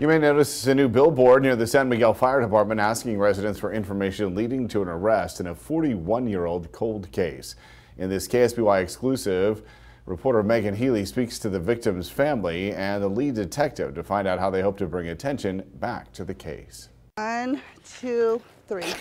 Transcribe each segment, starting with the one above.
You may notice a new billboard near the San Miguel Fire Department asking residents for information leading to an arrest in a 41-year-old cold case. In this KSBY exclusive, reporter Megan Healy speaks to the victim's family and the lead detective to find out how they hope to bring attention back to the case. One, two, three.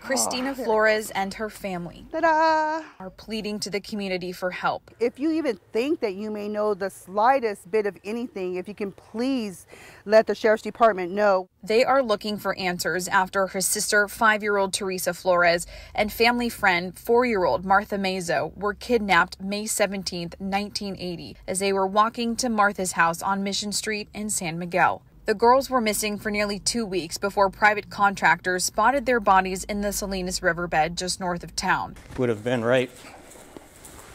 Christina oh, Flores and her family are pleading to the community for help. If you even think that you may know the slightest bit of anything, if you can please let the Sheriff's Department know. They are looking for answers after her sister, five year old Teresa Flores, and family friend, four year old Martha Mazo, were kidnapped May 17, 1980, as they were walking to Martha's house on Mission Street in San Miguel. The girls were missing for nearly two weeks before private contractors spotted their bodies in the Salinas riverbed just north of town. Would have been right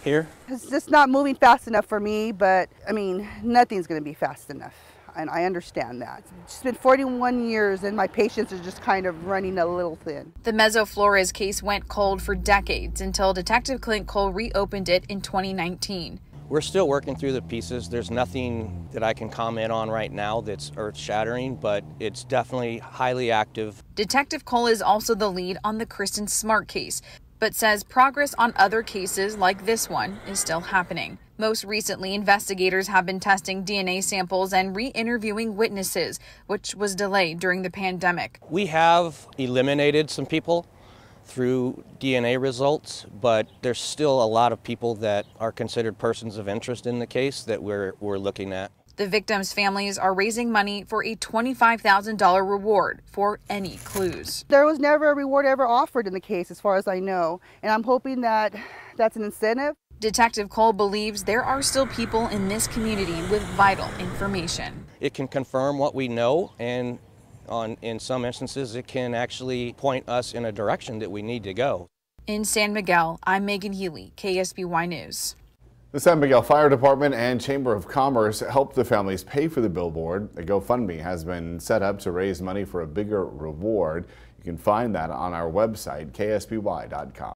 here. It's just not moving fast enough for me, but I mean, nothing's going to be fast enough. And I understand that. It's been 41 years and my patience is just kind of running a little thin. The Mesoflores case went cold for decades until Detective Clint Cole reopened it in 2019. We're still working through the pieces. There's nothing that I can comment on right now that's earth shattering, but it's definitely highly active. Detective Cole is also the lead on the Kristen Smart case, but says progress on other cases like this one is still happening. Most recently, investigators have been testing DNA samples and re interviewing witnesses, which was delayed during the pandemic. We have eliminated some people through DNA results, but there's still a lot of people that are considered persons of interest in the case that we're, we're looking at. The victims' families are raising money for a $25,000 reward for any clues. There was never a reward ever offered in the case, as far as I know, and I'm hoping that that's an incentive. Detective Cole believes there are still people in this community with vital information. It can confirm what we know and on, in some instances, it can actually point us in a direction that we need to go. In San Miguel, I'm Megan Healy, KSBY News. The San Miguel Fire Department and Chamber of Commerce helped the families pay for the billboard. A GoFundMe has been set up to raise money for a bigger reward. You can find that on our website, ksby.com.